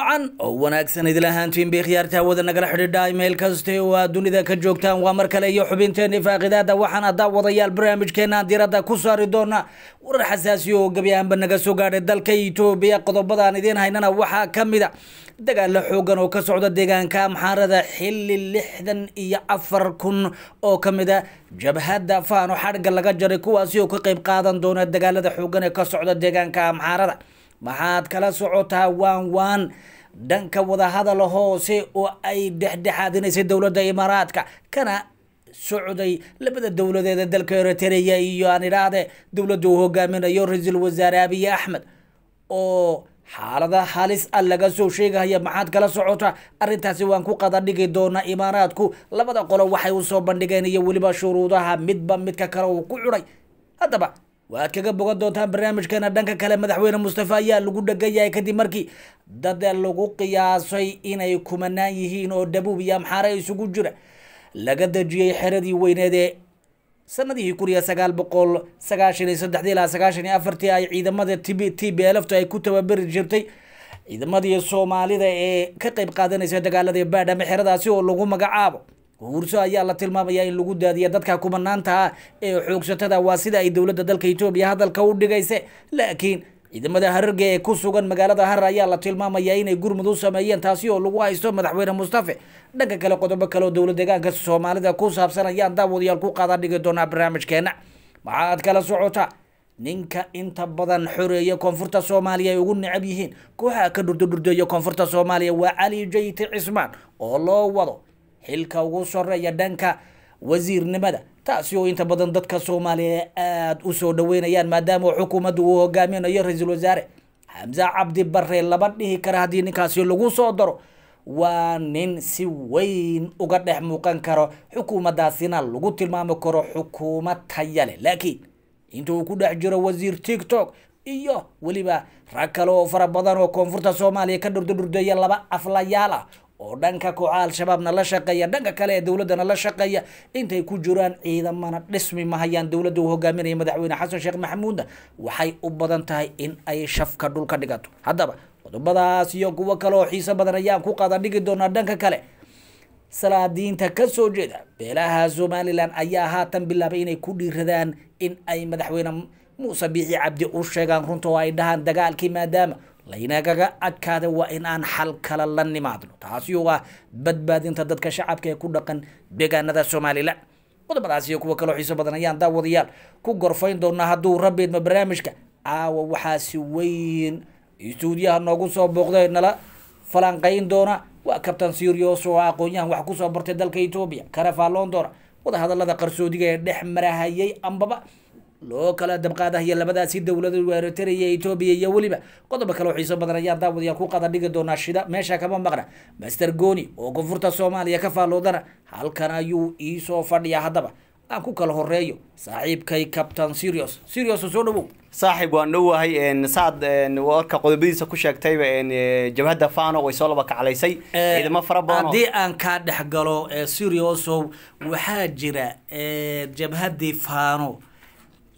wacan oo wanaagsan idil ahaantiinbay khiyaarta hawada nagala xidhiidha imail kaste oo aad dunida ka joogtaan waa mar kale iyo xubinteenii faaqidaada waxaan adaawadayaal barnaamijkeenaan diradda ku saari doona warar xasaasi oo gebi ahaanba naga soo gaadhay dalka etoobiya qodobadaan idiin haynana waxaa ka mid a dagaalo xoogan oo ka socda deegaanka amxaarada xilli lixdan iyo afar kun oo ka mid a jabhadda faano xadhga laga jaray kuwaasi oo ka qayb qaadan doona dagaalada xoogan ee ka socda deegaanka amxaarada maxaad kala socotaa waan waan dhanka wadahadal hoose oo ay dhexdhexaadinaysay dowladda imaaraadka kana socday labada dowladeeda dalka eritrea iyo aan idhaahde dowladda uu hogaaminayo ra-iisul wasaare abiy axmed oo xaalada halis a ah laga soo sheegahaya maxaad kala socota arrintaasi waan ku qadadhigi doonaa imaaraadku labada qolo waxay u soo bandhigeen iyo weliba shuruudaha midba midka kale uu ku cunay haddaba waaad kaga bogan doontaan barnaamijkeena dhanka kale madaxweyne mustafa ayaa lagu dhagayahay kadib markii dad lagu qiyaasay inay kumanaan yihiin oo dhabuub iyo amxaare isugu jira laga dejiyey xeradii weyneed ee sanadihii kun sagaal boqol sagaashan iyo saddexdii ilaa sagaashan iyo afartii ay ciidamada tb t b elftu ay ku tababari jirtay ciidamadii soomaalida ee ka qeyb qaadanaysa dagaaladii baadhame xeradaasi oo lagu magacaabo urso ayaa la tilmaamayaa in lagu daadiya dadka ku ah ee xoogsatada waa sida ay dowladda dalka etoobiya hadalka u dhigayse laakiin ciidamada hararga ee ku sugan magaalada har ayaa la tilmaamayaa inay gurmud u sameeyeen taasi oo lagu haysto madaxweyne mustafe dhanka kale qodobo kale oo dowlad deegaanka soomaalida ku saabsan ayaan daawadayaal ku qaada dhigi doonaa barnaamijkeena maxaad kala socota ninka inta badan xoreeya koonfurta soomaaliya ay ugu necab yihiin kooxaa ka dhurdodhurdeeya koonfurta soomaaliya waa cali jayti cismaan oo loo wado xilka ugu soreeya dhanka wasiirnimada taasi oo inta badan dadka soomaaliya aada u soo dhaweynayaan maadaama xukuumaddu uu hogaaminayo ra-iisul wasaare xamse cabdi barre lama dhihi kara haddii ninkaasi lagu soo daro waa nin si weyn uga dhex muuqan karo xukuumaddaasina lagu tilmaami karo xukuumad taya leh laakiin inta uu ku dhex jiro wasiir tigtok iyo weliba rag kale oo fara badan oo koonfurta soomaaliya ka dhurdo dhurdurdurdeeya laba aflayaal ah oo dhanka kuca al-shabaabna la shaqeeya dhanka kale ee dowladdana la shaqeeya intay ku jiraan ciidamana dhismi mahayaan dowladda uu hogaaminaya madaxweyne xasan sheekh maxamuudna waxay u badan tahay in ay shafka dhulka dhigato haddaba qodobadaas iyo kuwo kale oo xiiso badan ayaan ku qaada dhigi doonaa dhanka kale salaadiinta ka soo jeeda beelaha somalilan ayaa haatan bilaabay inay ku dhiiradaan in ay madaxweyne muuse biixi cabdi u sheegaan runta oo ay dhahaan dagaalkii maadaama laynagaga adkaada waa in aan xal kale la nimaadno taasi waa badbaadinta dadka shacabka ee ku dhaqan deegaanada somalilan qodobadaas iyo kuwa kaloo xiiso badan ayaan daawadayaal ku gorfayn doonaa hadduu rabeedma barnaamijka aawa waxaa si weyn istuudiyaha noogu soo booqday nala falanqayn doona waa kabtan sirios oo aqoonyahan yahan wax kusoo bartay dalka etoobiya karafaaloon doona wadahadalada qarsoodiga ee dhex marahayay ambaba loo kala dabqaadahaya labadaasi dowladood weerataraya etoobiya iyo weliba qodobo kale oo xiiso badan ayaa daawadayaal ku qada dhigi doonaa shida meesha kama maqna master goni oo koonfurta soomaaliya ka faalloodana halkan ayuu iisoo fadhiyaa haddaba aan ku kala horeeyo saaxiibkay captain serios serios soo dhawow saaxiib waan dhowahay saad warka qodobadiisa ku sheegtayba jabhadda fano way soo laba kaclaysay ciidamo fara badan haddii aan kaa dhexgalo galo waxaa jira jabhaddii fano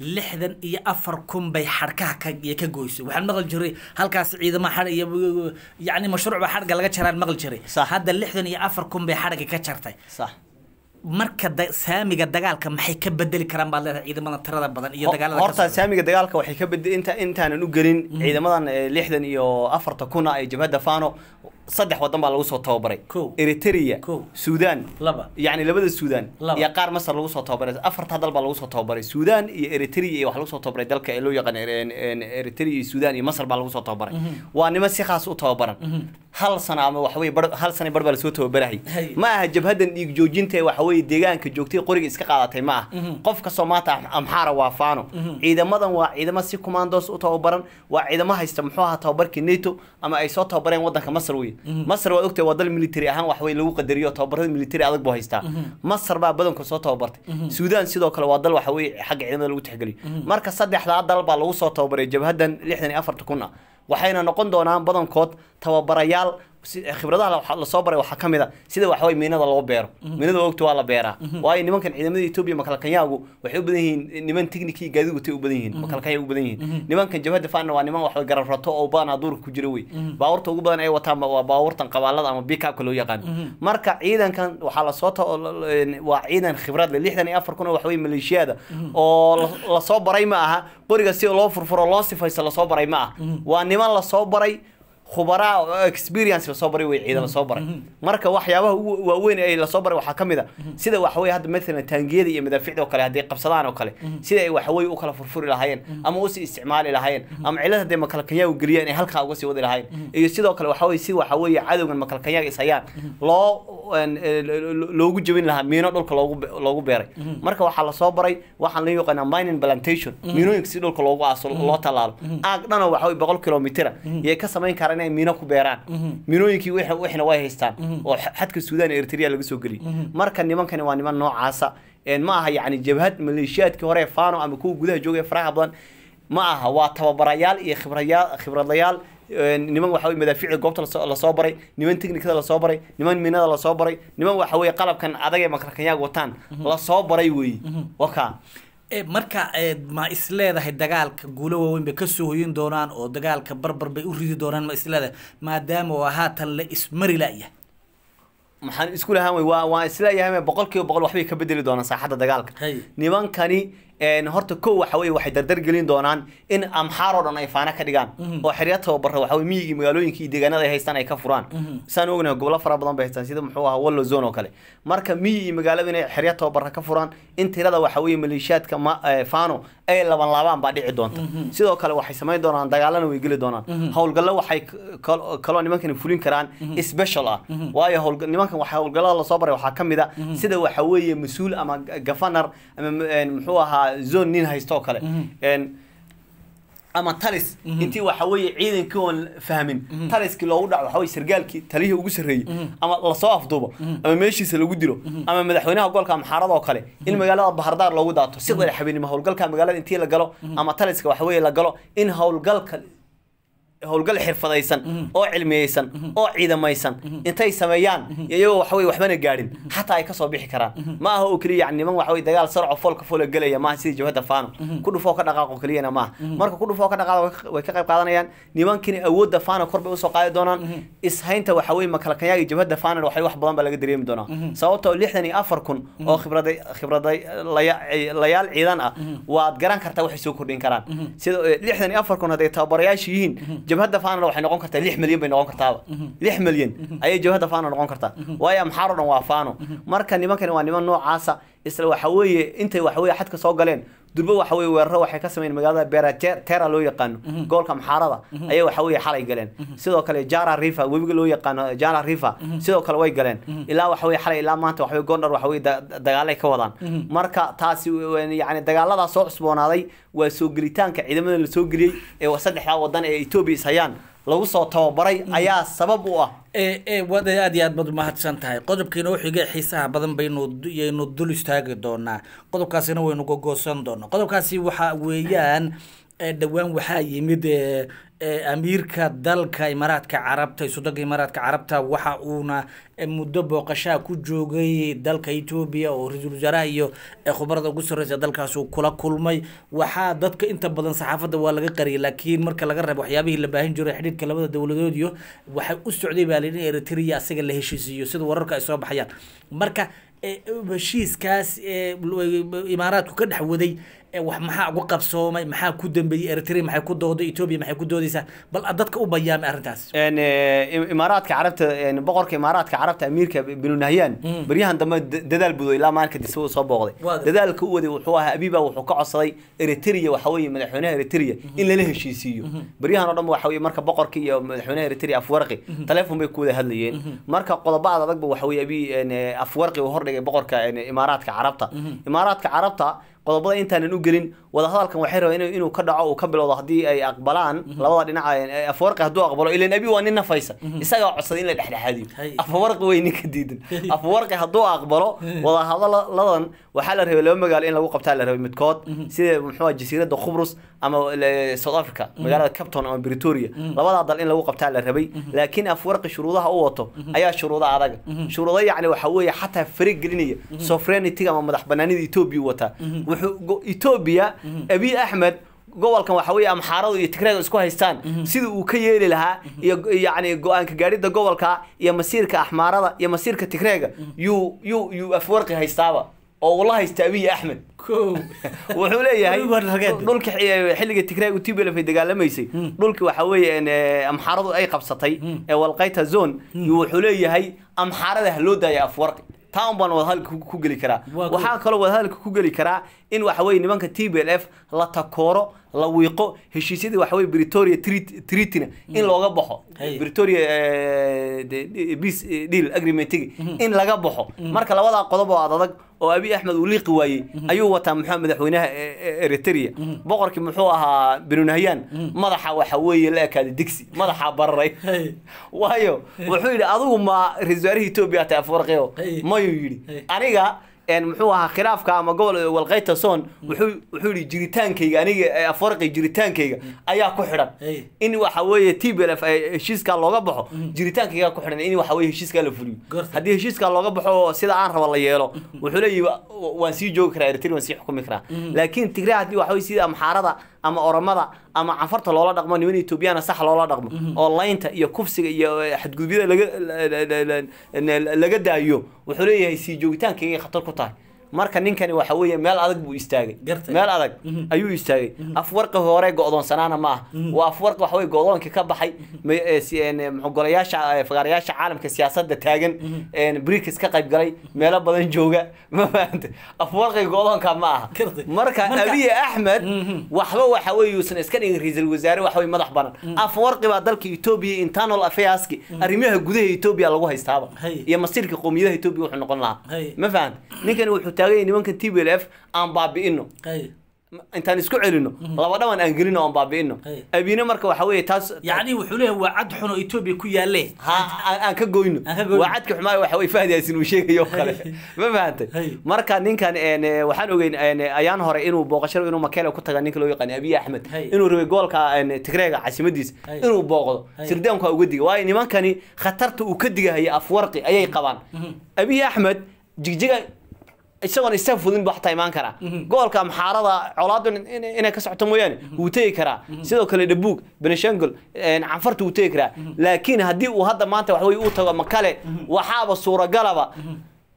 lixdan iyo afar kun bay xarkaha ka ka goyso waxaan maqli jiray halkaas ciidamaha xadh iyo yacni mashruucba xadhga laga jaraan maqli jiray hadda lixdan iyo afar kun bay xadhga ka jartay marka saamiga dagaalka maxay ka bedeli karaan baad leedahay ciidamada tirada badan iyo dagaalada horta saamiga dagaalka waxay ka bedeli inta intaanan u gelin mhm. ciidamadan eh, lixdan iyo afarta kuna ah ay jabhadda fano saddex wadan baa lagu soo tababaray eritrea suudan yani labada suudan iyo qaar masar lagu soo tababaray afartaa dal baa lagu soo tababaray suudan iyo eritrea iyo wax lagu soo tababaray dalka ee loo yaqaan er, eritrea iyo suudan iyo masar baa lagu soo tababaray mhm. waa niman si khaas u tababaran hal sano ama waxaweye hal sana bar baa lasoo tababarahay ma aha jabhadan dhiig joojinta ee waxaweye deegaanka joogtay qoriga iska qaadatay ma ah mhm. qofka soomaata amxaara waa faano mhm. ciidamadan waa ciidamo si kumandos u tababaran waa ciidamo haysta muxuu ahaa tababarkii nato ama ay soo tababareen wadanka masar wey masr mm-hmm. masar waad ogtay waa dal military ahaan wax lagu qadariyo tababarada military adag buu haystaa mm-hmm. masar baa badanku soo tababartay mm-hmm. suudan sidoo kale waa dal waxawey xagga ciidamada lagu tixgeliyo marka saddexdaa dal baa lagu soo tababaray jabhaddan lixdan iyo afarta kun ah waxayna noqon doonaan badankood tababarayaal Eh, khibradaha lasoo baray waxaa ka mid a sida waxawey miinada loo beero mhm. miinada ogta waa la beeraa mhm. waayo nimankan ciidamada etoobiya makalkanyaagu waxay u badan yihiin niman technicii gaadiigutay u badan yihiin mhm. makalkanya u badan yihiin nimankan jabhadda faanna waa niman waxawey garab oo badan aduurka ku jira wey baabuurta ugu badan ay wataan waa baabuurtan qabaalada ama bikabka loo yaqaano marka ciidankan waxaa lasoo waa ciidan khibrad leh lixdan iyo afar kun oo waxawey maleeshiyaada oo lasoo baray ma aha qoriga si loo furfuro loo sifaysto lasoo baray ma ah waa niman lasoo baray khubaraa oo experience lasoo baray wey ciidan lasoo baray mm-hmm. marka waxyaabaha waaweyn ee lasoo baray waxaa ka mid a mm-hmm. sida waxaweye hadda matalan taangiyada iyo madaaficda oo kale hadday qabsadaan oo kale mm-hmm. sida ay waxaweye u kala furfuri lahaayeen ama usi isticmaali lahaayeen ama cilad hadday makalkanyaa u geliyaan ay halkaa uga sii wadi lahaayeen iyo sidoo kale waxaweye si waxaweye cadowgan makalkanyaaga is loo e, loogu jebin lahaa miino dhulka loogu loogu beeray marka waxaa lasoo baray waxaan la yaqaanaa mining plantation miinooyinka si dhulka loogu aaso loo tallaalo aag dhanoo waxaweye boqol kilomitira yay ka samayn karaan inay mino ku beeraan mhm. minooyinkii wixna way haystaan mhm. oo xadka suudaan ee eritrea laga soo geliy mhm. marka nimankani waa niman noocaasa ma aha yani jabhad maleeshiyaadkii hore fano ama kuwa gudaha joogaya faraha badan ma aha waa tababarayaal iyo khibradayaal niman waxa wey madaafiicda goobta lasoo baray niman technikada lasoo baray niman minada lasoo baray niman waxa weye qalabkan adag ee makarkanyaaga wataan lasoo baray weeye waka Eh, marka eh, ma isleedahay dagaalka guulo waaweyn bay kasoo hoyin doonaan oo dagaalka barbar bay u ridi doonaan ma isleedahay maadaama waa haatan la ismari la'yahay maxaan isku lahaan wey waa waan isleeyahay boqol kiiba boqol waxbay ka bedeli doonaan saaxadda dagaalka nimankani horta kow waxa weye waxay dardargelin doonaan in amxaar oo dhan ay faano ka dhigaan oo mhm. xerya tababara waxa weye miyigii magaalooyinkii deegaanada ay haystaan ay ka furaan mhm. saan ognahay gobollo fara badan bay haystaan sida muxuu ahaa wallo zone oo kale marka miyi iyo magaalada inay xerya tababara ka furaan in tirada waxa maleeshiyaadka faano ay labanlaabaan baa dhici doonta mhm. sidoo kale waxay samayn doonaan dagaalana way geli doonaan howlgallo waxay kaloo nimankan fulin karaan special ah waayo nimankan waxa howlgallada lasoo baray waxaa ka mid a sida waxa weeye mas-uul ama gavanar ama muxuu ahaa zon nin haysta oo kale mhm. ama talis mhm. intii waxa weeye ciidankii oon fahmin mhm. taliskii loogu dhaco waxa sargaalkii talihii ugu sarreeyey ama lasoo afduubo ama meeshiisa lagu dilo ama madaxweynaha gobolka amxaarada oo kale in magaalada bahardaar loogu daato si madaxweynimo howlgalka magaalada intii la galo ama taliska waxa la galo in howlgalka howlgal xirfadaysan mm-hmm. oo cilmiyeysan mm-hmm. oo ciidamaysan mm-hmm. intay sameeyaan iyagoo waxawey waxbana gaadhin xataa ay kasoo bixi karaan ma aha oo keliya yani niman waxawey dagaal sarco foolka fola gelaya maaha sidii jawhadda faano ku dhufoo ka dhaqaaqo keliyana maaha marka ku dhufoo ka dhaqaaqo way ka qayb qaadanayaan nimankini awoodda faano korbay usoo qaadi doonaan ishaynta waxawey makalkanyaga iyo jawhadda faana waxay wax badan baa laga dareemi doonaa sababtoo lixdan iyo afar kun oo khibrada khibrada layaal ciidan ah waad garan kartaa waxay soo kordhin karaan sida eh, lixdan iyo afar kun hadday tababarayaasha yihiin jabhada faanal waxay noqon kartaa lix malyan bay noqon kartaaba lix malyan ayay jabhadda faanal noqon kartaa waayo amxaaro dhan waa faano marka nimankani waa niman noocaasa isla waxa weeye intay waxaweye xadka soo galeen durba waxa weye weeraro waxay ka sameeyeen magaalada beratera loo yaqaano mhm. gobolka maxaarada mhm. ayay waxa weye xalay galeen mhm. sidoo kale jara rifa webiga loo yaqaano jara rifa sidoo kale way galeen ilaa waxa weye xalay ilaa maanta waxa weye gondar waxa weye dagaalay ka wadaan marka taasi yani dagaaladaa soo cusboonaaday waa soo gelitaanka ciidamada la soo geliyey ee saddexdaa wadan ee etoobiya is hayaan lagu soo tababaray mm. ayaa sabab u ah e, e, wade aad iyo aad baad umahadsan tahay qodobka inoo xiga xiisaha badan baynuiyaynu dul istaagi doonaa qodobkaasina waynu gogoosan doonaa qodobkaasi waxa weeyaan dhowaan waxaa yimid amiirka dalka imaaraadka carabta isudaga imaaraadka carabta waxa uuna muddo booqashaa ku joogay dalka etoobiya oo ra-iisul wasaaraha iyo khubarada ugu sarreysa dalkaasu kula kulmay waxaa dadka inta badan saxaafadda waa laga qariyay laakiin marka laga reebo waxyaabihii la baahin jiray xidhiirka labada dowladood iyo waxay u socday baa layidhi in eritrea asaga la heshiisiiyo sida wararka ay soo baxayaan marka heshiiskaas imaaraadku ka dhex waday wax maxaa uga qabsoomay maxaa ku dambeeyey eritrea maxay ku doodday etoobiya maxay ku doodaysaa bal aad dadka u bayaamay arrintaas imaaraadka carabta boqorka imaaraadka carabta amiirka benunahyan mm. baryahan dambe dadaal budo ilaa maalinka dise uu soo booqday dadaalka u waday wuxuu ahaa abiba wuxuu ka codsaday eritrea waxa weeye madaxweynaha eritrea mm-hmm. in lala heshiisiiyo mm-hmm. baryahan oo dhan waxa weeye marka boqorka iyo madaxweynaha eritrea afwarqi mm-hmm. taleefon bay ku wada hadlayeen marka qodobada adagba waxa weeye abi afwarqi uu hordhigay boqorka imaaraadka carabta imaaraadka carabta qodobada intaanan u gelin wadahadalkan waxay rabeen inuu ka dhaco uu ka bilowdo haddii ay aqbalaan mhm. labada dhinaca afwarqi hadduu aqbalo ilan abi waa nin nafaysa mhm. isagaa codsaday in la dhexdhexaadiyo afwarqi way ninka diidan afwarqi hadduu aqbalo wadahadaladan waxaa la rabay laba magaalo in lagu qabtaa la rabay midkood mhm. sida muxuu jasiiradda khubrus ama south africa magaalada capton ama britoria labadaa dal in lagu qabtaa la rabay laakiin afwarqi shuruudaha u wato ayaa shuruuda adaga shuruuda yacni waxa weeye xataa fariig gelinaya sovereignity ama madax banaanida etoobiya u wataa etoobiya mhm. abiy axmed gobolkan waxa wey amxaaradu iyo tigreega isku haystaan mhm. sida uu ka yeeli lahaa mhm. iyo yani go-aanka gaadhida gobolka iyo masiirka axmaarada iyo masiirka tigreega yuu yuu yuu afwarqi haystaaba oo ula haysta abiy axmed wuxuu leeyahay dhulka xilliga tigreeg t ay dagaalamaysay dhulki waxa weeye e, amxaaradu ay qabsatay ee walqayta zone wuxuu leeyahay amxaarada ha loo daaya afwarqi town baan wadahadalka ku geli karaa waxaa kaloo wadahadalka ku geli karaa in waxaweye nimanka t b l f la takooro la wiiqo heshiisyadii waxawey britoria tritina in hmm. looga baxo britoria eh, peace eh, deal agreementigi hmm. in laga baxo hmm. marka labadaa qodob oo ad adag oo abi axmed uu liiqi waayey ayuu wataa muxuu madaxweynaha eh, eritrea boqorkii muxuu ahaa benunahyan madaxa waxa weeye la ekaada digsi madaxa bararay waayo wuxuu yidhi adigu ma ra-isul wasaarihii etoobiya tae afuurqeo mayuu yidhi aniga muxuu ahaa khilaafka ama gobolka walqayta wuxuu hmm. wuxuu jiritaankayga aniga afarqi jiritaankayga hmm. ayaa eh, hmm. ku xidhan in waxa weeye t b l f heshiiska looga baxo jiritaankayga ku xidhan in waxa heshiiska la fuliyo haddii heshiiska looga baxo sida aan rabo la yeelo wuxuu leeyahay waan sii joogi karaa eritrea waan sii xukumi karaa laakiin tigray haddii waxa sida amxaarada ama oramada ama canfarta loola dhaqmo niman etoobiyana sax loola dhaqmo mhm. oo laynta iyo kufsiga iyo eh, xadgudubyada laga laga daayo wuxuu leeyahay sii joogitaankaygay khatar ku tahay marka ninkani waxa weeye meel adag buu istaagay meel adag mhm. ayuu istaagay mhm. afwarqi hore go-doonsanaana ma mhm. waa afwarqi waxa weye go-doonkii ka baxay eh, eh, golayaasha eh, fagaarayaasha caalamka siyaasadda taagan brics ka qayb galay meelo badan jooga ma fahamta go-doonka ma aha marka abiy axmed waxba waxa weeye uusan iska dhigin ra-iisul wasaare waxa weye madax banan afwarqi baa dalka etoobiya internal affairski arrimaha gudaha etoobiya lagu haystaaba iyo masiirka qowmiyadaha etoobiya wuxuu noqon lahaa ma fahamta ninkani wuxuu taaganya nimanka t b l f aan baabi'ino intaan isku celino mhm. laba dhawan aan gelino aan baabi'ino abiine marka waxa weeye taas yani wuxuu leeyahay waa xun oo etoobiya ku yaalle aan ka goyno waa cadka waxa weye fahdi yaasin uu sheegayo kale ma fahantay marka ninkan waxaan ogeyn ayaan hore inuu booqashada inuu makeele ku taga ninka loo yaqaan abiy axmed inuu rabay goolka tigreega caasimadiisa inuu booqdo sirdaanku uga diga waayo nimankani khatarta uu ka digahaya afwarqi ayay mhm. qabaan mhm. abiy axmed jigjiga isagoon isaga fudin ba xataa imaan karaa mhm. gobolka maxaarada colaadu inay ka socoto mooyaane mhm. wuu tegi karaa mhm. sidoo kale dhabuug benishangol canfarta wuu tegi karaa laakiin haddii uu hadda maanta waxweye u tago makale waxaaba suuragalaba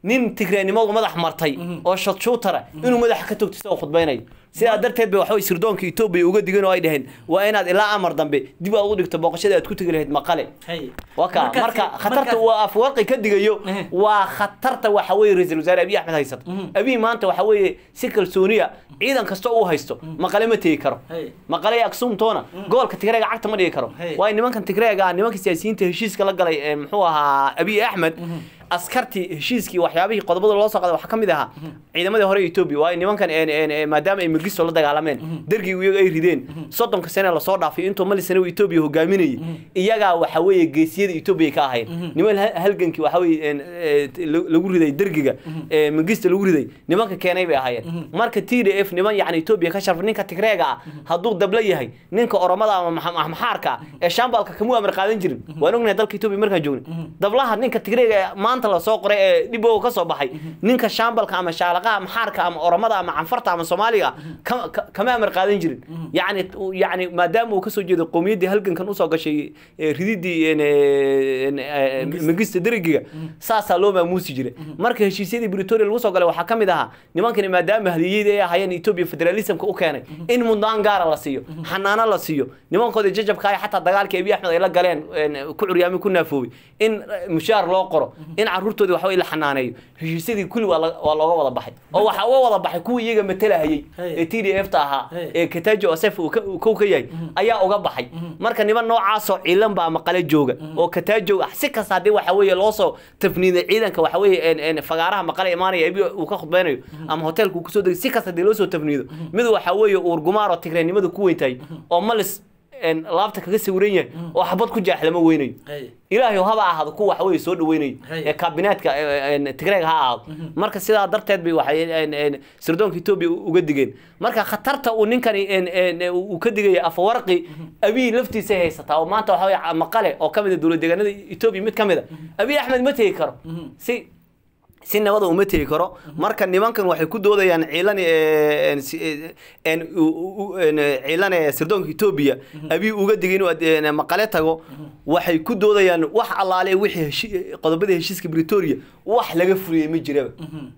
nin tigreennimo madax martay mhm. oo shadshuutara ah, mhm. inuu madaxa ka togto isagoo khudbaynayo sidaa darteed bay waxbay sirdoonka etoobiya uga digeen oo ay dhaheen waa inaad ilaa amar dambe dib aad ugu dhigto booqashada aad ku tegi lahayd maqale waka marka khatarta waa afwarqi ka digayo waa khatarta waxa weeye ra-iisul wasaare abiy axmed haysata mhm. abiy maanta waxa weeye si kalsooniya ciidan kasta uu haysto maqale ma tegi karo maqale aksuumtoona gobolka tigreega cagta ma dhigi karo waayo nimankan tigreega nimanka siyaasiyiinta heshiiska la galay muxuu ahaa abiy axmed askartii heshiiskii waxyaabihii qodobada loo soo qaada waxaa ka mid ahaa mhm. ciidamada hore Ethiopia waayo nimankan maadaama ay Mengistu la dagaalameen mhm. dargigu iyaga ay rideen mhm. soddonka sano la dhaafay intuu mali sano hogaaminayay iyagaa waxa weeye geesiyada Ethiopia ka ahayn niman halgankii waxa weeye lagu riday dargiga Mengistu lagu riday nimanka keenay bay ahaayeen marka TDF niman yacni Ethiopia ka sharf ninka Tigreega ah hadduu dabla yahay ninka Oromada ama Maxaarka ee Shambalka kamuu amar qaadan jirin waan ognahay dalka Ethiopia markaan joogno dablaha ninka Tigreega maanta lasoo qoray ee dhibow ka soo baxay ninka shaambalka ama shaalaqaha ama xaarka ama oromada ama canfarta ama soomaaliga kama amar qaadan jirin yani yani maadaama uu kasoo jeedo qowmiyaddii halgankan usoo gashay rididii mangista derigiga saasaa loo maamuusi jiray marka heshiisyadii britoria lagu soo galay waxaa ka mid ahaa nimankan maadaama hadiyeyd ay ahaayeen etoobiya federalismka u keenay in mudaan gaara la siiyo xanaano la siiyo nimankooda jajabka ay xataa dagaalka abiy axmed ay la galeen ku curyaamay ku naafoobay in eh, mushaar loo qoro in caruurtoodii waxba la xanaaneeyo heshiisyadii kulli waa looga wada baxay oo waxaa uga wada baxay kuwii iyaga matalahayey ee t d f ta ahaa ee kataji osef kow ka yahay mm-hmm. ayaa uga baxay mm-hmm. marka niman noocaasoo ciidan baa maqale jooga mm-hmm. oo kataajow ah si kasta haddii waxa weeye loosoo tafniiday ciidanka waxa weeye fagaaraha maqale imaanaya ebi uu ka khudbaynayo ama hoteelka uu kusoo degay si kasta haddii loosoo tafniido mid waxa weeye uurgumaaro tigreennimada ku weyntahay oo malis laabta kaga sawiran yahay hmm. oo xabad ku jaaxlama weynayo ilaahay haba ahaado kuwa waxwey soo dhaweynayo ee kaabineetka tigreeg ha ahaado mm-hmm. marka sidaa darteed bay waxay sirdoonka etoobiya uga digeen marka khatarta uu ninkani uu ka digaya afawarqi mm-hmm. abiy laftiisa haysataa oo maanta waxa maqale oo ka mid ah dowlad deegaanada etoobiya mid ka mida a ah, mm-hmm. abiy axmed ma tegi karo si si nabada uma tegi karo marka nimankan waxay ku doodayaan ciilan ciilan sirdoonka etoobiya abii uga digay inuu maqale tago waxay ku doodayaan wax allaale wixii qodobada heshiiska bretoria wax laga fuliyey ma jiraba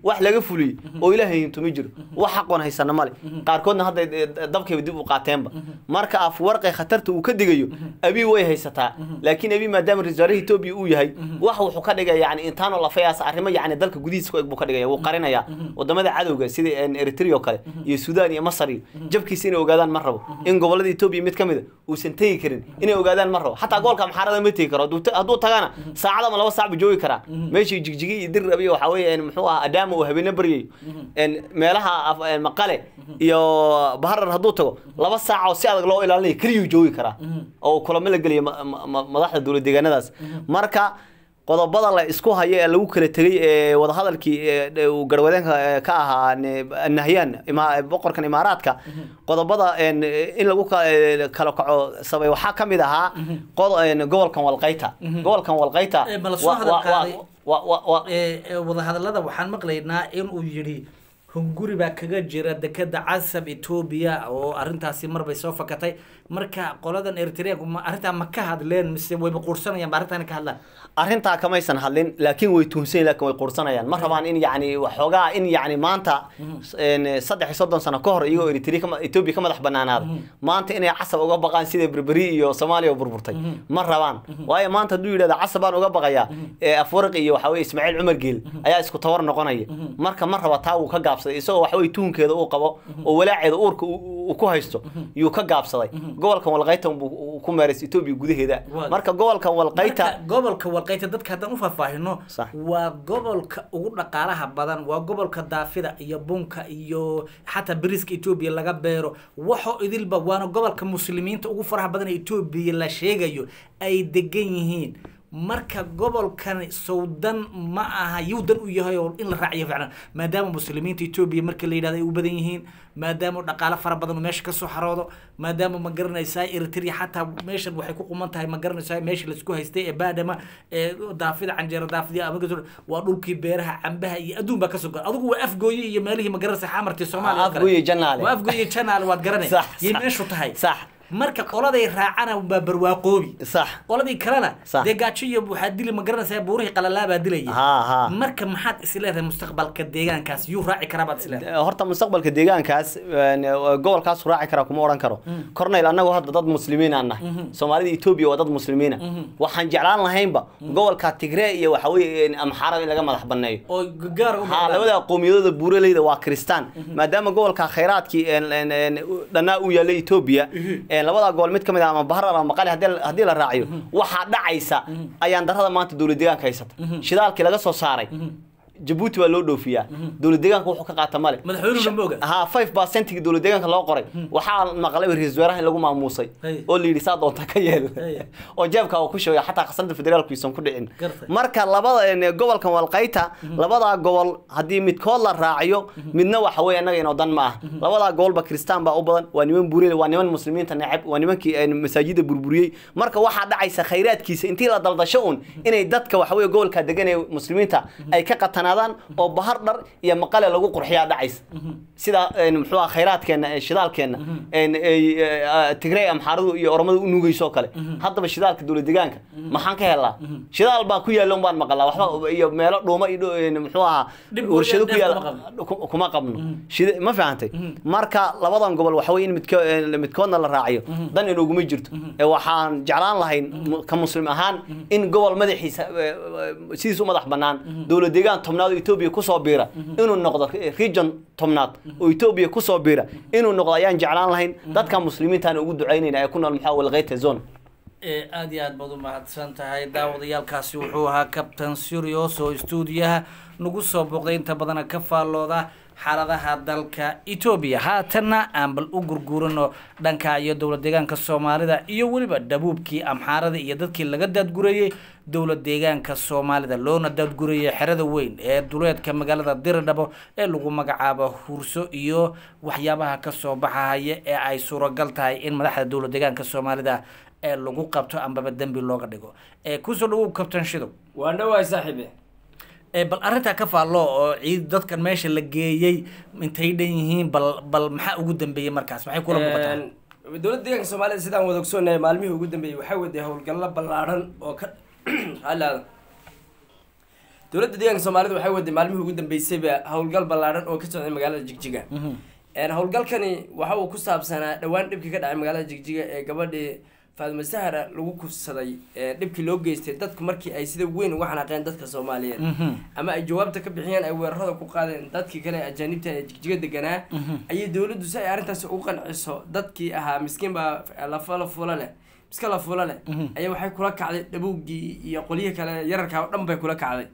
wax laga fuliyey oo ilaahay hinto ma jiro wax xaqoon haysana male qaarkoodna hadda eh, dabkayba dib u qaateenba marka afwarqay khatarta uu ka digayo abii way haysataa laakiin abii maadaama ra-isul wasaaraha etoobiya uu yahay wax wuxuu ka dhigay yani internal affairs arrimo yani dalka marka gudihiisa ku eg buu ka dhigaya wuu mm-hmm. qarinayaa mm-hmm. wadamada cadowga sida eritrea oo kale mm-hmm. iyo sudan iyo masar iyo jabkiisa inay ogaadaan ma rabo in gobolada etoobiya mid ka mid uusan tegi karin inay ogaadaan ma rabo xataa goolka amxaarada ma tegi karo hadduu tagana saacad laba saac buu joogi karaa meeshii jigjigi iyo dir rabiyo waxaa weeye muxuu ahaa adaama uu habeenne baryayo meelaha maqale iyo baharar hadduu tago laba saac si adag loo ilaalinaya keliyuu joogi karaa oo kulamo la geliya madaxda dowlad deegaanadaas marka qodobada la isku hayo ee lagu kala tegay ee wadahadalkii garwadeenka ka ahaa nahyaan boqorkan imaaraadka qodobada in lagu kala kaco sabay waxaa ka mid ahaa gobolkan walqayta gobolkan walqayta wadahadalada waxaan maqlaynaa inuu yidhi hunguri baa kaga jira dekeda casab etoobiya oo arintaasi marbay soo fakatay marka qoladan eritrea arrintaa ma ka hadleen mise wayba quursanayaan ba arrintaana ka hadlaan arrintaa kamaysan hadlin laakiin way tuhunsan lakin way quursanayaan ma rabaan in yani waxoogaa in yani maanta saddex soddon sano ka hor iyagoo eritrea etoobiya ka madax banaanaada maanta inay casab uga baqaan sida berberi iyo soomaaliya burburtay ma rabaan waayo maanta hadduu yidhahda casabaan uga baqaya afwariq iyo waxa weye ismaaciil cumar geel ayaa isku tabar noqonaya marka ma raba taa wuu ka gaabsaday isagoo waxaweye tuunkeeda uu qabo oo walaaceeda uurka ku haysto yuu ka gaabsaday gobolkan walqayta buu ku meeraysa etoobiya gudaheeda marka gobolkan walqayta gobolka walqayta dadka haddaan u faahfaahino waa gobolka ugu dhaqaalaha badan waa gobolka daafida iyo bunka iyo xataa beriska etoobiya laga beero waxoo idilba waana gobolka muslimiinta ugu faraha badan ee etoobiya la sheegayo ay degan yihiin marka gobolkani sawdan ma aha yuu dan u yahay oo in la raaciyo ficlan maadaama muslimiinta etoobiya marka la yidhahdo ay u badan yihiin maadaama dhaqaalo fara badan oo meesha kasoo xaroodo maadaama ma garanaysaa eritrea xataa meeshan waxay ku quman tahay ma garanaysaa meesha laisku haystay ee baadhama ee daafida canjeera daafidii ama waa dhulkii beeraha cambaha iyo adduun baa kasoo gala adugu waa afgooye iyo meelihii ma garanaysaa xamartii soomaaliya afgooye janaale waa afgooye janaale waad garanaysaa yay meeshu tahay sax marka qoladay raacana baa barwaaqoobi sax qoladii kalena dee gaajo waxaad dili ma garanaysaa buurihii qalalaabaa dilaya marka maxaad isleedahay mustaqbalka deegaankaas yuu raaci karaa baad isleedahay horta mustaqbalka deegaankaas gobolkaas raaci karaa kuma odhan karo cornel mm. annagu hadda dad muslimiin aan nahay mm-hmm. soomaalida etoobiya waa dad muslimiina mm-hmm. waxaan jeclaan lahaynba mm-hmm. gobolka tigre iyo waxa weeye amxaarada in laga madax banneeyo oo gaar ha labada qoomiyadooda buuraleyda waa kristaan maadaama gobolka khayraadkii dhannaa u yaalla etoobiya labada gool mid kamid ah ama bahrar ama maqali haddii la raaciyo mhm. waxaa dhacaysa mhm. ayaan darrada maanta dawlad deegaanka haysata mhm. shidaalkii laga soo saaray jabuuti waa loo dhoofiyaa mhm. dowlad deegaanka wuxuu ka qaata male ha five percentig dowlad deegaanka loo qoray mhm. waxaa maqlay ra-isul waaraha lagu maamuusay oo la saa doonta ka yeel oo jeebka uu ku sheegay xataa khasnada federaalku isan ku dhicin marka labada gobolkan walqayta mhm. labadaa gobol haddii midkood la raaciyo midna waxa weeye annaga inoo dan ma ah labadaa gobolba kristaan baa u badan waa niman buurele waa niman muslimiinta necab waa nimankii masaajida burburiyey marka waxaa dhacaysa khayraadkiisa intii la daldasho un inay dadka waxa weye gobolka deganaya muslimiinta ay ka qatanaan fiicnaadaan oo bahar dhar iyo maqale lagu qurxiyaa dhacays sida muxuu aha khayraadkeena shidaalkeena tigrey amxaaradu iyo oromadu u nuugayso kale haddaba shidaalka dowlad deegaanka maxaan ka helnaa shidaal baa ku yaalla unbaan maqalnaa waxba iyo meelo dhuuma muxuu ahaa warshado ku yaalla kuma qabno mm-hmm. ma fahamtay mm-hmm. marka labadan gobol waxa in midkoodna la raaciyo mm-hmm. dan inuguma jirto waxaan jeclaan lahayn ka muslim ahaan in gobol madaxiisa sidiisu madax bannaan dowlad deegaan tobna tobnaad etoobiya kusoo biira inuu noqdo region tobnaad oo etoobiya kusoo biira inuu noqdo ayaan jeclaan lahayn dadka muslimiintaan ugu ducaynayna ee ku nool maxaa walqeyta zone aada iyo aada baad u mahadsan tahay daawadayaalkaasi wuxuu ahaa kabtan surioso stuudiyaha nagu soo booqday inta badana ka faallooda xaaladaha dalka etoobiya haatanna aan bal u gurguurano dhanka iyo dowlad deegaanka soomaalida iyo weliba dhabuubkii amxaarada iyo dadkii laga daadgurayey dowlad deegaanka soomaalida loona daadgurayey xerada weyn ee duleedka magaalada diradhabo ee lagu magacaabo hurso iyo waxyaabaha kasoo baxahaya ee ay suuragal tahay in madaxda dowlad deegaanka soomaalida ee lagu qabto ambaba dembi looga dhigo ee kusoo dhawow kabtan shidog waandhawaay saaxiibe Eh, bal arrintaa ka faallo oo ciid dadkan meesha la geeyey intay dhan yihiin bal bal maxaa ugu dambeeyey markaas maxay kula muuqataa eh, dowladda deegaanka soomaalida sidaan wada ogsoonnahay maalmihii ugu dambeeyey waxaa wade howlgallo ballaadhan oo ka halaada dowladda deegaanka soomaalida waxaa wade maalmihii ugu dambeysayba howlgal ballaadhan oo ka socday magaalada jigjiga mhm. howlgalkani waxa uu ku saabsanaa dhowaan dhibkii ka dhacay magaalada jigjiga ee gabadhii faadumo sahra lagu kufsaday dhibkii loo geystay dadku markii ay sida weyn uga xanaaqeen dadka soomaaliyeed mhm. ama ay jawaabta ka bixiyeen ay weerarada ku qaadeen dadkii kale ajaanibta ee jigjiga deganaa mhm. ayay dowladdu si ay arrintaasi ugu qanciso dadkii ahaa miskiin baa lafala fula leh iska lafuula leh mhm. ayaa waxay kula kacday dhabowgii iyo qolyihi kale yararkaa o dhan bay kula kacday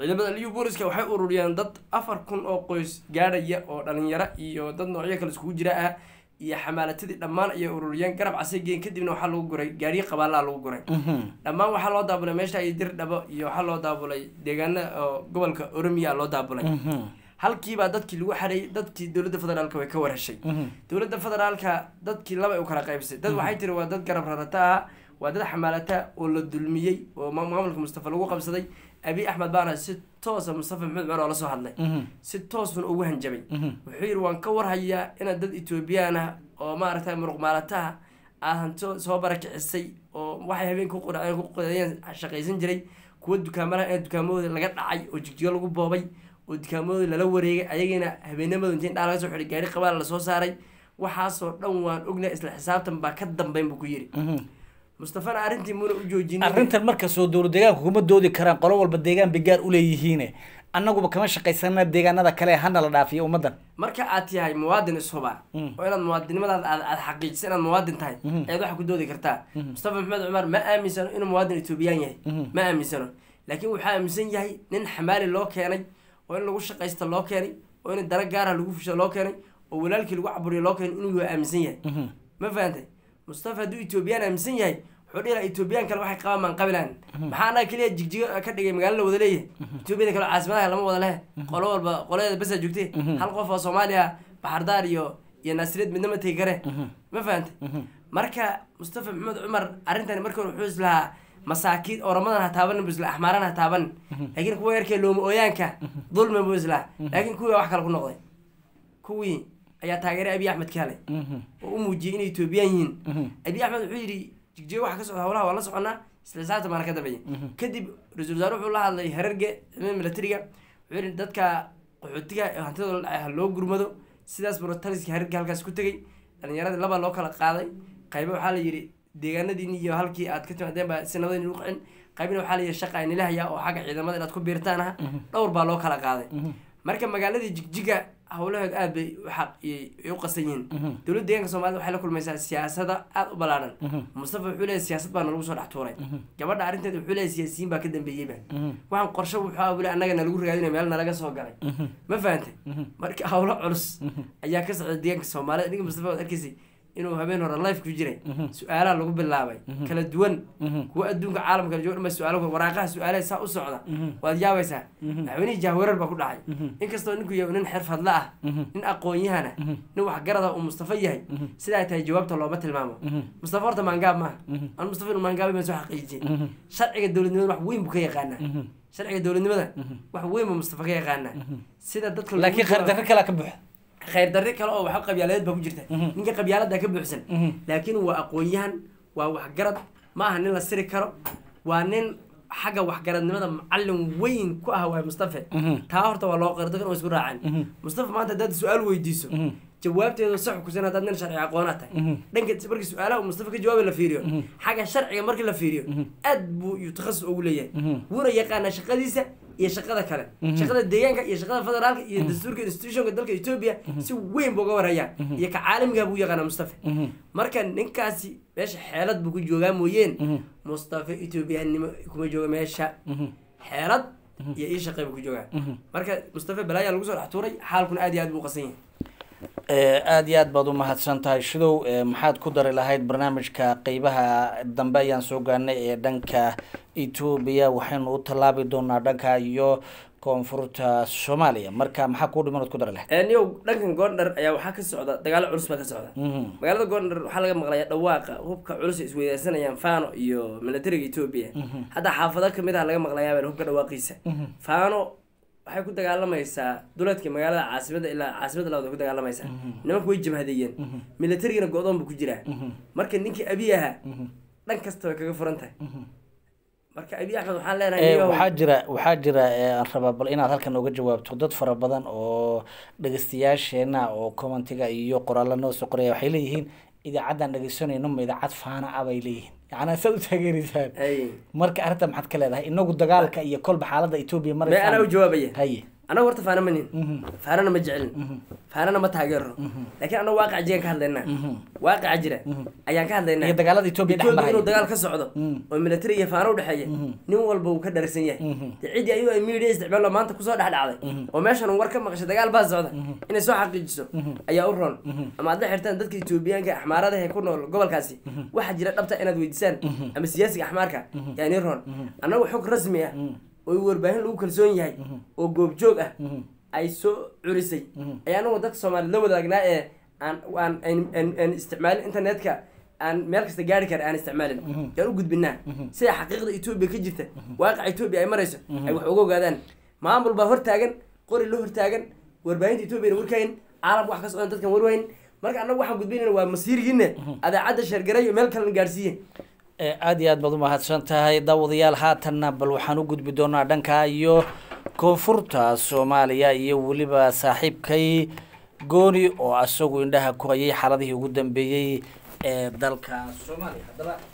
ciidamada liyu booliska waxay ururiyeen dad afar kun oo qoys gaadhaya oo dhalinyaro iyo dad noocyo kale iskugu jira ah iyo xamaalatadii dhammaan ayay ururiyeen garab casay geyen kadibna waxaa lagu guray gaariyo qabaalaa lagu guray mhm. dhammaan waxaa loo daabulay meesha iyo dir dhabo iyo waxaa loo daabulay deegaana oo gobolka oromiya loo daabulay mhm. halkiibaa dadkii lagu xareeyey dadkii dowladda federaalka way ka warheshay mhm. dowladda federaalka dadkii labay u kala qaybsay dad waxay tiri waa dad garab rarata ah waa dad xamaalata oo la dulmiyey oo maamulka mustafa lagu qabsaday abi axmed baana si toosa ah mustafa maxamed cumar oo lasoo hadlay mhm. si toosuna ugu hanjabay mhm. wuxuu yidhi waan ka warhayaa inaad dad etoobiyaan ah oo maaragtay muruqmaalataha aada soo barakicisay oo waxay habeenka qudayeen shaqaysan jiray kuwa dukaamalaha in dukaamadooda laga dhacay oo jigjigo lagu boobay oo dukaamadooda lala wareegay ayagiina habeenimadu inta indhaa laga soo xidhay gaari qabaala lasoo saaray waxaasoo dhan waan ognahay isla xisaabtan baa ka dambeyn buu ku yidhi mhm mustafana arrintii muna u joojin arrintan marka soo dowla deegaanku kuma doodi karaan qolo walba deegaan bay gaar u leeyihiine annaguba kama shaqaysana deegaanada kale hana la dhaafiyo ummaddan marka aad yahay muwaadin ishuba hmm. oo inaad muwaadinimadaada aad aad xaqiijisa inaad muwaadin tahay ayaad hmm. waxa ku doodi kartaa hmm. mustafa maxamed cumar ma aaminsano inuu muwaadin etoobiyaan yahay ma aaminsano laakiin wuxuu aaminsan yahay nin xamaali loo keenay oo in lagu shaqaysta loo keenay oo in dara gaara ah lagu fusho loo keenay oo walaalkii lagu caburiyo loo keenay inuu aaminsan yahay ma fahantay mustafa hadduu etoobiyaan aaminsan yahay wuxuu dhiraa ethoobiyaankan waxay qabaan baan qabilaan mhm. maxaa anaga keliya jigjigo ka dhigay magaalo la wada leeyahay mhm. ethoobiyada kale caasimadaha lama wada lehe mhm. qolo walba qoladeeda basaa joogtay hal qof oo soomaaliya baxardaar iyo iyo naasiriyad midnama tegi kare ma fahantay marka mustafa maxamed cumar arrintan marka hore wuxuu islahaa masaakiin oramadan ha taabanin bu islaha axmaaran ha taabanin laakiin kuwa yarkee looma ooyaanka dulmi buu islaha laakiin kuwii wax kale ku noqday kuwii ayaa taageeray abiy axmed ka helay oo u muujiyey inay etoobiyaan yihiin abiy axmed wuxuu yidhi jigjiga waxa kasocda howlaha waa la soconaa isla saatan baana ka dambeeya mhm. kadib ra-isul wasaare wuxuu la hadlay hareerga ciidamada milatariga wuxuu yihi dadka qaxootiga ee hantidooda la ah, dhacay ha loo gurmado sidaas buuna taliskii hareerga halkaas ku tegay dhalinyaradii labaa loo kala qaaday qaybo waxaa la yidhi deegaanadiini iyo halkii aad ka timaadeen baa si nabadayni u qicin qaybina waxaa la yidhi shaqa inilahya oo xagga ciidamada inaad ku biirtaan ah dhowr baa loo kala qaaday mhm. marka magaaladii jigjiga howlahood aad bay uxaq u qasan yihiin mhm. dowladda deeganka somalida waxay la kulmaysaa siyaasada aada u ballaaran mhm. mustafa wuxuu leeyahy siyaasad baa nalagu soo dhex tuuray mhm. gabadha arrinteed wuxuu leeyahy siyaasiyiin baa ka dambeeyeyba waxaan qorshe wuxuu weli annaga nalagu ragaadinay meel nalaga soo galay ma fahantay marka howlo culus ayaa ka socda deeganka soomaalida ninka mustafa waad arkaysay inuu habeen hore life ku jiray mhm. su-aalaha lagu bilaabay mhm. kala duwan mhm. kuwa adduunka caalamka la jooga su-aal waraaqaha su-aalaha saa u socda waad yaabaysaa madaxweynihii jahwareer baa ku dhacay inkastoo ninku yahay nin xirfadla ah nin aqoonyahana nin waxgarada uu mustafa yahay sidaa tahay jawaabta looma tilmaamo mustafa horta maangaab maaha aan mustafa inuu maangaabay baan soo xaqiijiyey sharciga dowladnimada wax weyn buu ka yaqaanaa sharciga dowladnimada wax weyn buu mustafa ka yaqaanaa sida dadka laakiin qardaro kalaa ka buuxa khayr darre kale oo waxa qabyaaladeed baa ku jirta ninka qabyaalada ka buuxsan laakiin waa aqoon-yahan waa waxgarad ma aha nin la siri karo waa nin xagga waxgaradnimada macalin weyn ku ah waay mustafe taa horta waa loo qardo kan oo isku raaceen mustafe maanta haddaad su-aal weydiiso jawaabteedu sax xukusan haddaad nin sharci aqoona tahay dhanka markii su-aalaha mustafa ka jawaaba la fiiriyo xagga sharciga markii la fiiriyo aad buu iyuu takhasus ugu leeyahay wuuna yaqaanaa shaqadiisa iyo shaqada kale mhm. shaqada deegaanka iyo shaqada federaalka iyo mhm. dastuurka institutionka dalka etoobiya mhm. si weyn ba uga warayaan iyo ka caalamiga buu yaqaana mustafe marka ninkaasi meesha xeelad buu ku joogaa mooyeen mustafe etoobiyaannimo kuma jooga meesha xeelad iyo ii shaqey buu ku joogaa marka mustafe balaayaa lagu soo dhex tuuray xaalkuna aad iyo aad buu qasan yahay eh, aada iyo aad baad u mahadsan tahay shidow eh, maxaad ku dari lahayd barnaamijka qeybaha dambe ayaan soo gaarnay ee dhanka etoobiya waxaynu u tallaabi doonaa dhanka iyo koonfurta soomaaliya marka maxaa kuu dhiman od ku dara leh niyow dhankan goondhar ayaa waxaa ka socda dagaalo culus baa ka socda mm-hmm. magaalada goondhar waxaa laga maqlayaa dhawaaqa hubka culus ay isweydaasanayaan faano iyo militariga etoobiya mm-hmm. hadda xaafado kamid ah laga maqlayaabeen hubka dhawaaqiisa mm-hmm. faano waxay ku dagaalamaysaa duleedka magaalada caasimada ilaa caasimada labad ay ku dagaalamaysaa nimanku way jabhadeeyeen militarigana go-doon buu ku jiraa marka ninkii abiy aha dhan kasta way kaga furan tahay marka abi axmed waxaan eh, waxaa jira waxaa eh, rabaa bal inaad halkan oga jawaabto dad fara badan oo dhegeystayaasheena oo commentiga iyo qoraalla noo soo qoraya waxay leeyihiin idaacaddaan dhegeysanayno ma idaacad faana a ah, bay leeyihiin yacnaa saad u taageeraysaan marka arrinta maxaad ka leedahay inagu dagaalka iyo kolba xaaladda etoobiya maraysa anaa haye anaga horta faana ma nin mhm. faanana ma jecelin mhm. faanana ma taageero mhm. lakin anaga waaqac jigaan ka hadlaynaa waaqaca jira ayaan ka hadlaynaa dagaal ka socdo oo military iyo faano udhexeeya nin walba uu ka dharsan yahay de ciddii ayagu ay media isticmaalo maanta kusoo dhexdhacday oo meeshan war ka maqashay dagaal baa socda inay soo xaqiijiso ayaa u roon ama adla la xirtaan dadka etoobiyaanka axmaaradahe ku nool gobolkaasi waxaa jira dhabta inaad weydisaan ama siyaasiga axmaarka yaa nii roon annagu xog rasmi ah oo warbaahin lagu kalsoon yahay mhm. oo goobjoog ah mhm. ay soo curisay mhm. ayaa anagu dadka soomaaliyed la wadaagnaa ee aan isticmaalin internetka aan meel kasta gaari kara aan isticmaalin yaan u gudbinaa sida xaqiiqda etoobiya ka jirta waaqica etoobiya ay marayso ay wax uga ogaadaan maamul baa hortaagan qori la hortaagan warbaahinta etoobiyana warkayn caalam wax ka socdan dadkan warwayn marka annagu waxaan gudbinayna waa masiirigiinne adaacadda sheergaray meel kalena gaarsiiye aada iyo aad baad u mahadsan tahay daawadayaal haatanna bal waxaan u gudbi doonaa dhanka iyo koonfurta soomaaliya iyo weliba saaxiibkay gooni oo isagu indhaha ku hayay xaaladihii ugu dambeeyey ee dalka soomaaliya haddaba